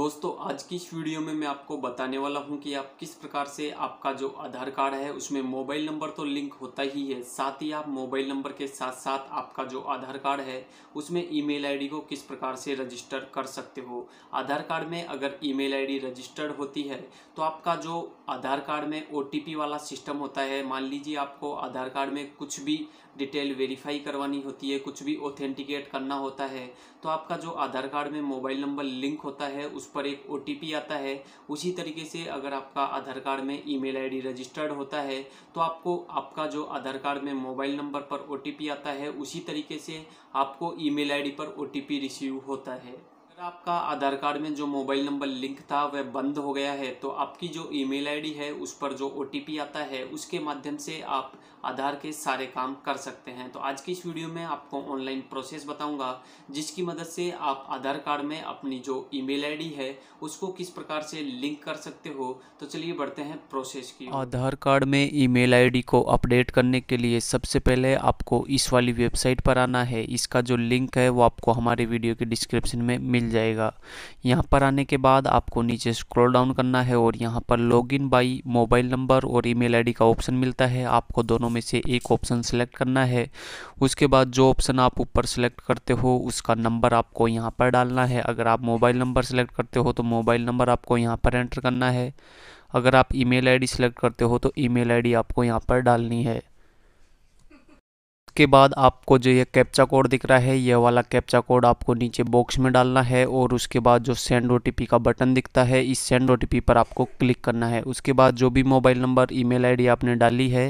दोस्तों आज की इस वीडियो में मैं आपको बताने वाला हूं कि आप किस प्रकार से आपका जो आधार कार्ड है उसमें मोबाइल नंबर तो लिंक होता ही है साथ ही आप मोबाइल नंबर के साथ साथ आपका जो आधार कार्ड है उसमें ईमेल आईडी को किस प्रकार से रजिस्टर कर सकते हो आधार कार्ड में अगर ईमेल आईडी रजिस्टर्ड होती है तो आपका जो आधार कार्ड में ओ वाला सिस्टम होता है मान लीजिए आपको आधार कार्ड में कुछ भी डिटेल वेरीफाई करवानी होती है कुछ भी ऑथेंटिकेट करना होता है तो आपका जो आधार कार्ड में मोबाइल नंबर लिंक होता है उस पर एक ओ आता है उसी तरीके से अगर आपका आधार कार्ड में ईमेल आईडी रजिस्टर्ड होता है तो आपको आपका जो आधार कार्ड में मोबाइल नंबर पर ओ आता है उसी तरीके से आपको ईमेल आईडी पर ओ रिसीव होता है अगर आपका आधार कार्ड में जो मोबाइल नंबर लिंक था वह बंद हो गया है तो आपकी जो ईमेल आईडी है उस पर जो ओ आता है उसके माध्यम से आप आधार के सारे काम कर सकते हैं तो आज की इस वीडियो में आपको ऑनलाइन प्रोसेस बताऊंगा जिसकी मदद से आप आधार कार्ड में अपनी जो ईमेल आईडी है उसको किस प्रकार से लिंक कर सकते हो तो चलिए बढ़ते हैं प्रोसेस की आधार कार्ड में ई मेल को अपडेट करने के लिए सबसे पहले आपको इस वाली वेबसाइट पर आना है इसका जो लिंक है वो आपको हमारे वीडियो के डिस्क्रिप्शन में मिल जाएगा यहाँ पर आने के बाद आपको नीचे स्क्रॉल डाउन करना है और यहाँ पर लॉगिन बाई मोबाइल नंबर और ईमेल आईडी का ऑप्शन मिलता है आपको दोनों में से एक ऑप्शन सेलेक्ट करना है उसके बाद जो ऑप्शन आप ऊपर सेलेक्ट करते हो उसका नंबर आपको यहाँ पर डालना है अगर आप मोबाइल नंबर सेलेक्ट करते हो तो मोबाइल नंबर आपको यहाँ पर एंटर करना है अगर आप ईमेल आईडी सेलेक्ट करते हो तो ईमेल आईडी आपको यहाँ पर डालनी है उसके बाद आपको जो ये कैप्चा कोड दिख रहा है ये वाला कैप्चा कोड आपको नीचे बॉक्स में डालना है और उसके बाद जो सेंड ओ का बटन दिखता है इस सेंड ओ पर आपको क्लिक करना है उसके बाद जो भी मोबाइल नंबर ईमेल आईडी आपने डाली है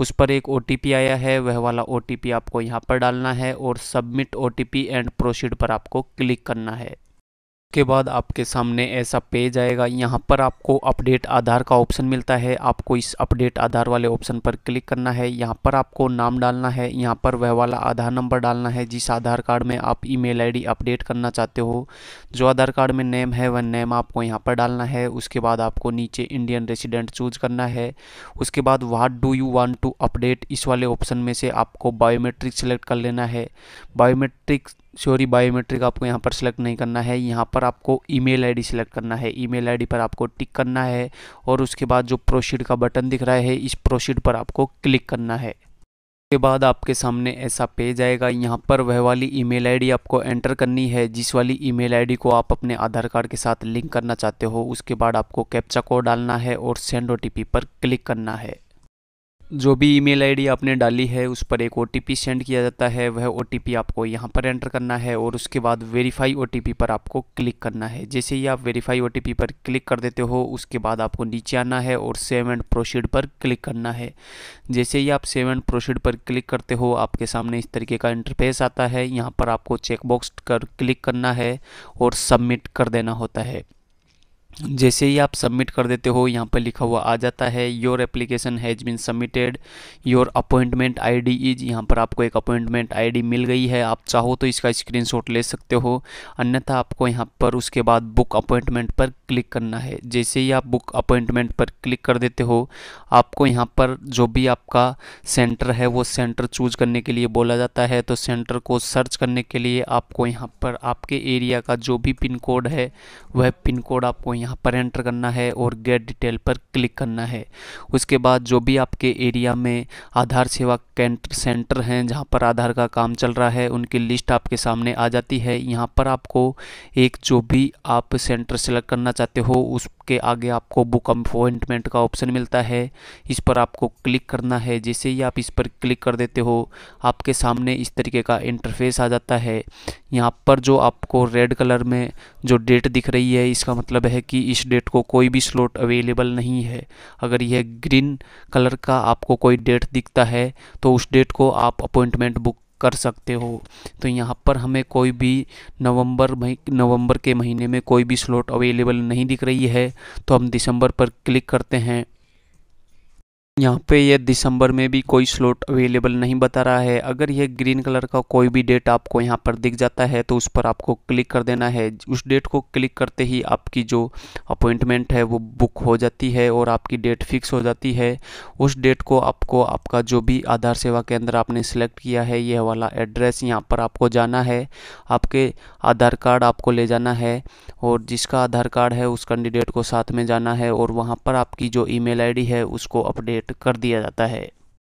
उस पर एक ओ आया है वह वाला ओ आपको यहाँ पर डालना है और सबमिट ओ एंड प्रोसीड पर आपको क्लिक करना है के बाद आपके सामने ऐसा पेज आएगा यहाँ पर आपको अपडेट आधार का ऑप्शन मिलता है आपको इस अपडेट आधार वाले ऑप्शन पर क्लिक करना है यहाँ पर आपको नाम डालना है यहाँ पर वह वाला आधार नंबर डालना है जिस आधार कार्ड में आप ईमेल आईडी अपडेट करना चाहते हो जो आधार कार्ड में नेम है वह नेम आपको यहाँ पर डालना है उसके बाद आपको नीचे इंडियन रेसिडेंट चूज करना है उसके बाद what do you want to update इस वाले ऑप्शन में से आपको बायोमेट्रिक सेलेक्ट कर लेना है बायोमेट्रिक सॉरी बायोमेट्रिक आपको यहाँ पर सिलेक्ट नहीं करना है यहाँ पर आपको ईमेल आईडी सिलेक्ट करना है ईमेल आईडी पर आपको टिक करना है और उसके बाद जो प्रोसीड का बटन दिख रहा है इस प्रोसीड पर आपको क्लिक करना है उसके बाद आपके सामने ऐसा पेज आएगा यहाँ पर वह वाली ईमेल आईडी आपको एंटर करनी है जिस वाली ईमेल आईडी को आप अपने आधार कार्ड के साथ लिंक करना चाहते हो उसके बाद आपको कैप्चा कोड डालना है और सेंड ओ पर क्लिक करना है जो भी ईमेल आईडी आपने डाली है उस पर एक ओ सेंड किया जाता है वह ओ आपको यहाँ पर एंटर करना है और उसके बाद वेरीफाई ओ पर आपको क्लिक करना है जैसे ही आप वेरीफाई ओ पर क्लिक कर देते हो उसके बाद आपको नीचे आना है और सेव एंड प्रोसीड पर क्लिक करना है जैसे ही आप सेव एंड प्रोसीड पर क्लिक करते हो आपके सामने इस तरीके का इंटरफेस आता है यहाँ पर आपको चेकबॉक्स कर क्लिक करना है और सबमिट कर देना होता है जैसे ही आप सबमिट कर देते हो यहाँ पर लिखा हुआ आ जाता है your application has been submitted your appointment ID is यहाँ पर आपको एक अपॉइंटमेंट आईडी मिल गई है आप चाहो तो इसका स्क्रीनशॉट ले सकते हो अन्यथा आपको यहाँ पर उसके बाद बुक अपॉइंटमेंट पर क्लिक करना है जैसे ही आप बुक अपॉइंटमेंट पर क्लिक कर देते हो आपको यहाँ पर जो भी आपका सेंटर है वो सेंटर चूज करने के लिए बोला जाता है तो सेंटर को सर्च करने के लिए आपको यहाँ पर आपके एरिया का जो भी पिन कोड है वह पिन कोड आपको यहाँ यहाँ पर एंटर करना है और गेट डिटेल पर क्लिक करना है उसके बाद जो भी आपके एरिया में आधार सेवा केंटर सेंटर हैं जहाँ पर आधार का काम चल रहा है उनकी लिस्ट आपके सामने आ जाती है यहाँ पर आपको एक जो भी आप सेंटर सेलेक्ट करना चाहते हो उसके आगे आपको बुक अपॉइंटमेंट का ऑप्शन मिलता है इस पर आपको क्लिक करना है जैसे ही आप इस पर क्लिक कर देते हो आपके सामने इस तरीके का इंटरफेस आ जाता है यहाँ पर जो आपको रेड कलर में जो डेट दिख रही है इसका मतलब है कि कि इस डेट को कोई भी स्लॉट अवेलेबल नहीं है अगर यह ग्रीन कलर का आपको कोई डेट दिखता है तो उस डेट को आप अपॉइंटमेंट बुक कर सकते हो तो यहाँ पर हमें कोई भी नवंबर नवंबर के महीने में कोई भी स्लॉट अवेलेबल नहीं दिख रही है तो हम दिसंबर पर क्लिक करते हैं यहाँ पे ये दिसंबर में भी कोई स्लॉट अवेलेबल नहीं बता रहा है अगर ये ग्रीन कलर का कोई भी डेट आपको यहाँ पर दिख जाता है तो उस पर आपको क्लिक कर देना है उस डेट को क्लिक करते ही आपकी जो अपॉइंटमेंट है वो बुक हो जाती है और आपकी डेट फिक्स हो जाती है उस डेट को आपको आपका जो भी आधार सेवा केंद्र आपने सेलेक्ट किया है यह वाला एड्रेस यहाँ पर आपको जाना है आपके आधार कार्ड आपको ले जाना है और जिसका आधार कार्ड है उस कैंडिडेट को साथ में जाना है और वहाँ पर आपकी जो ई मेल है उसको अपडेट कर दिया जाता है